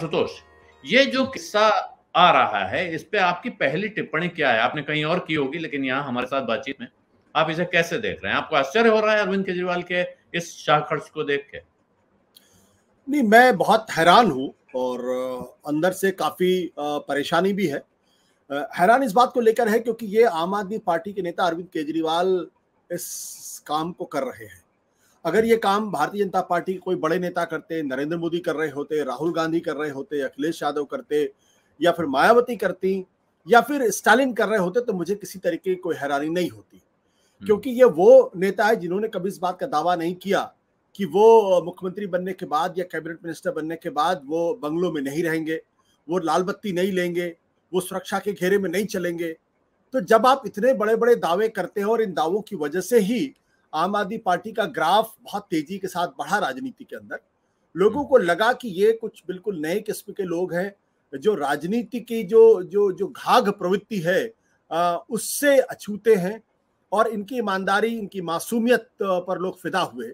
आशुतोष ये जो किस्सा आ रहा है इस पे आपकी पहली टिप्पणी क्या है आपने कहीं और की होगी लेकिन यहाँ हमारे साथ बातचीत में आप इसे कैसे देख रहे हैं आपको आश्चर्य हो रहा है अरविंद केजरीवाल के इस शाह खर्च को देख के नहीं मैं बहुत हैरान हूँ और अंदर से काफी परेशानी भी है हैरान इस बात को लेकर है क्योंकि ये आम आदमी पार्टी के नेता अरविंद केजरीवाल इस काम को कर रहे हैं अगर ये काम भारतीय जनता पार्टी के कोई बड़े नेता करते नरेंद्र मोदी कर रहे होते राहुल गांधी कर रहे होते अखिलेश यादव करते या फिर मायावती करती या फिर स्टालिन कर रहे होते तो मुझे किसी तरीके की कोई हैरानी नहीं होती हम्म। क्योंकि ये वो नेता है जिन्होंने कभी इस बात का दावा नहीं किया कि वो मुख्यमंत्री बनने के बाद या कैबिनेट मिनिस्टर बनने के बाद वो बंगलों में नहीं रहेंगे वो लाल बत्ती नहीं लेंगे वो सुरक्षा के घेरे में नहीं चलेंगे तो जब आप इतने बड़े बड़े दावे करते हो और इन दावों की वजह से ही आम आदमी पार्टी का ग्राफ बहुत तेजी के साथ बढ़ा राजनीति के अंदर लोगों हम्म। को लगा कि ये कुछ बिल्कुल नए किस्म के लोग हैं जो राजनीति की जो जो जो घाघ प्रवृत्ति है आ, उससे अछूते हैं और इनकी ईमानदारी इनकी मासूमियत पर लोग फिदा हुए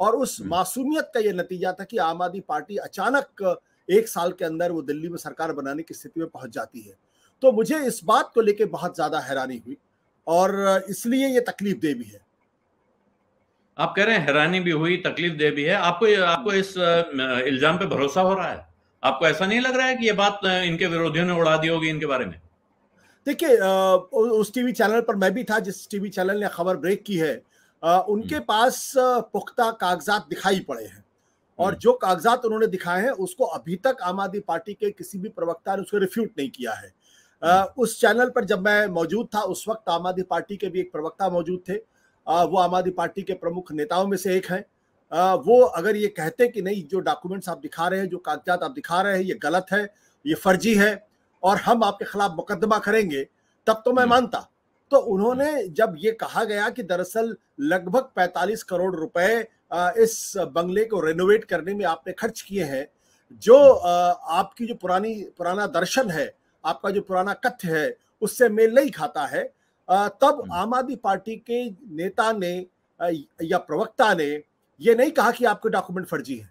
और उस हम्म। मासूमियत का ये नतीजा था कि आम आदमी पार्टी अचानक एक साल के अंदर वो दिल्ली में सरकार बनाने की स्थिति में पहुंच जाती है तो मुझे इस बात को लेकर बहुत ज़्यादा हैरानी हुई और इसलिए ये तकलीफ दे भी है आप कह रहे हैं हैरानी भी हुई तकलीफ दे भी है आपको आपको इस इल्जाम पे भरोसा हो रहा है आपको ऐसा नहीं लग रहा है कि ये बात इनके विरोधियों ने उड़ा दी होगी इनके बारे में देखिए उस टीवी चैनल पर मैं भी था जिस टीवी चैनल ने खबर ब्रेक की है उनके हम्म। पास पुख्ता कागजात दिखाई पड़े हैं और हम्म। जो कागजात उन्होंने दिखाए हैं उसको अभी तक आम आदमी पार्टी के किसी भी प्रवक्ता ने उसको रिफ्यूट नहीं किया है हम्म। उस चैनल पर जब मैं मौजूद था उस वक्त आम आदमी पार्टी के भी एक प्रवक्ता मौजूद थे वो आम आदमी पार्टी के प्रमुख नेताओं में से एक हैं वो अगर ये कहते कि नहीं जो डॉक्यूमेंट्स आप दिखा रहे हैं जो कागजात आप दिखा रहे हैं ये गलत है ये फर्जी है और हम आपके खिलाफ मुकदमा करेंगे तब तो मैं मानता तो उन्होंने जब ये कहा गया कि दरअसल लगभग 45 करोड़ रुपए इस बंगले को रेनोवेट करने में आपने खर्च किए हैं जो आपकी जो पुरानी पुराना दर्शन है आपका जो पुराना कथ्य है उससे मेल नहीं खाता है तब हम्म। आम आदमी पार्टी के नेता ने या प्रवक्ता ने ये नहीं कहा कि आपके डॉक्यूमेंट फर्जी है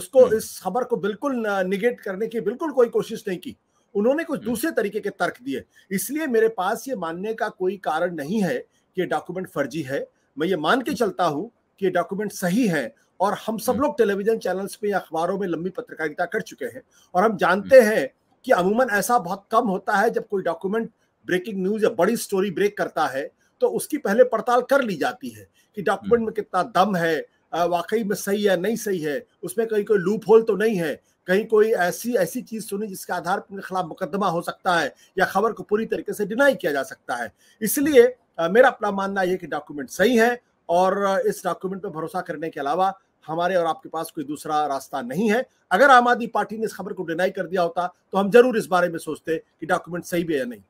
उसको हम्म। इस खबर को बिल्कुल निगेट करने की बिल्कुल कोई कोशिश नहीं की उन्होंने कुछ हम्म। दूसरे तरीके के तर्क दिए इसलिए मेरे पास ये मानने का कोई कारण नहीं है कि ये डॉक्यूमेंट फर्जी है मैं ये मान के चलता हूँ कि ये डॉक्यूमेंट सही है और हम सब लोग टेलीविजन चैनल्स पे या अखबारों में लंबी पत्रकारिता कर चुके हैं और हम जानते हैं कि अमूमन ऐसा बहुत कम होता है जब कोई डॉक्यूमेंट ब्रेकिंग न्यूज या बड़ी स्टोरी ब्रेक करता है तो उसकी पहले पड़ताल कर ली जाती है कि डॉक्यूमेंट हम्म। में कितना दम है वाकई में सही है नहीं सही है उसमें कहीं कोई लूप होल तो नहीं है कहीं कोई ऐसी ऐसी चीज सुनी जिसके आधार पर उनके खिलाफ मुकदमा हो सकता है या खबर को पूरी तरीके से डिनाई किया जा सकता है इसलिए मेरा अपना मानना यह कि डॉक्यूमेंट सही है और इस डॉक्यूमेंट पर भरोसा करने के अलावा हमारे और आपके पास कोई दूसरा रास्ता नहीं है अगर आम आदमी पार्टी ने इस खबर को डिनाई कर दिया होता तो हम जरूर इस बारे में सोचते कि डॉक्यूमेंट सही भी है या नहीं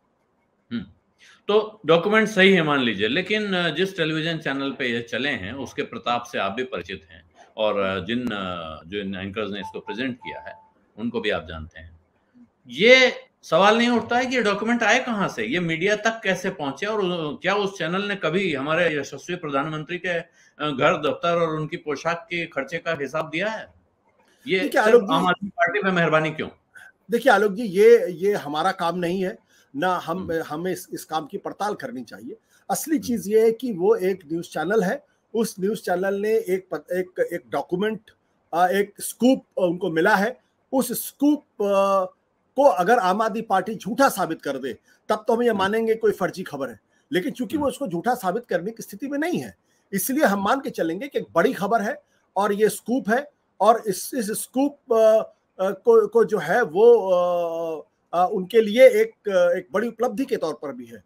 हम्म। तो डॉक्यूमेंट सही है मान लीजिए लेकिन जिस टेलीविजन चैनल पे ये चले हैं उसके प्रताप से आप भी परिचित हैं और जिन जो इन एंकर्स ने इसको प्रेजेंट किया है उनको भी आप जानते हैं ये सवाल नहीं उठता है कि ये डॉक्यूमेंट आए कहाँ से ये मीडिया तक कैसे पहुंचे और क्या उस चैनल ने कभी हमारे यशस्वी प्रधानमंत्री के घर दफ्तर और उनकी पोशाक के खर्चे का हिसाब दिया है ये आम आदमी पार्टी में मेहरबानी क्यों देखिए आलोक जी ये ये हमारा काम नहीं है ना हम हम्म। हमें इस, इस काम की पड़ताल करनी चाहिए असली हम्म। चीज ये है कि वो एक न्यूज चैनल है उस न्यूज चैनल ने एक एक एक डॉक्यूमेंट एक स्कूप उनको मिला है उस स्कूप को अगर आम आदमी पार्टी झूठा साबित कर दे तब तो हम ये हम्म। मानेंगे कोई फर्जी खबर है लेकिन चूंकि वो उसको झूठा साबित करने की स्थिति में नहीं है इसलिए हम मान के चलेंगे कि एक बड़ी खबर है और ये स्कूप है और इस इस स्कूप को को जो है वो उनके लिए एक एक बड़ी उपलब्धि के तौर पर भी है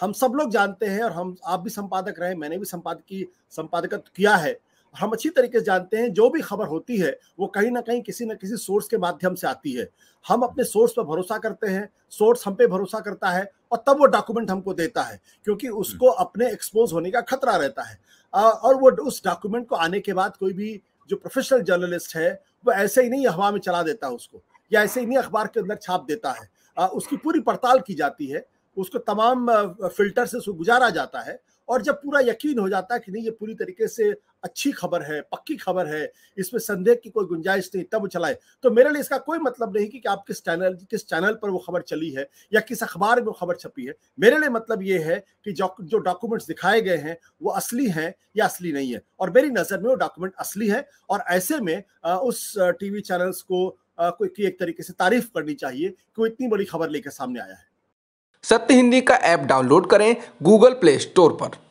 हम सब लोग जानते हैं और हम आप भी संपादक रहे मैंने भी संपादकी संपादक किया है हम अच्छी तरीके से जानते हैं जो भी खबर होती है वो कहीं ना कहीं किसी न किसी सोर्स के माध्यम से आती है हम अपने सोर्स पर भरोसा करते हैं सोर्स हम पे भरोसा करता है और तब वो डॉक्यूमेंट हमको देता है क्योंकि उसको हम्म। अपने एक्सपोज होने का खतरा रहता है और वो उस डॉक्यूमेंट को आने के बाद कोई भी जो प्रोफेशनल जर्नलिस्ट है वो ऐसे ही नहीं हवा में चला देता उसको या ऐसे इन्हीं अखबार के अंदर छाप देता है आ, उसकी पूरी पड़ताल की जाती है उसको तमाम फिल्टर से गुजारा जाता है और जब पूरा यकीन हो जाता है कि नहीं ये पूरी तरीके से अच्छी खबर है पक्की खबर है इसमें संदेह की कोई गुंजाइश नहीं तब चलाए तो मेरे लिए इसका कोई मतलब नहीं कि, कि आप किस चैनल किस चैनल पर वो खबर चली है या किस अखबार में वो खबर छपी है मेरे लिए मतलब ये है कि जो डॉक्यूमेंट्स दिखाए गए हैं वो असली हैं या असली नहीं है और मेरी नज़र में वो डॉक्यूमेंट असली है और ऐसे में उस टीवी चैनल्स को की एक तरीके से तारीफ करनी चाहिए कि वो इतनी बड़ी खबर लेकर सामने आया है सत्य हिंदी का ऐप डाउनलोड करें गूगल प्ले स्टोर पर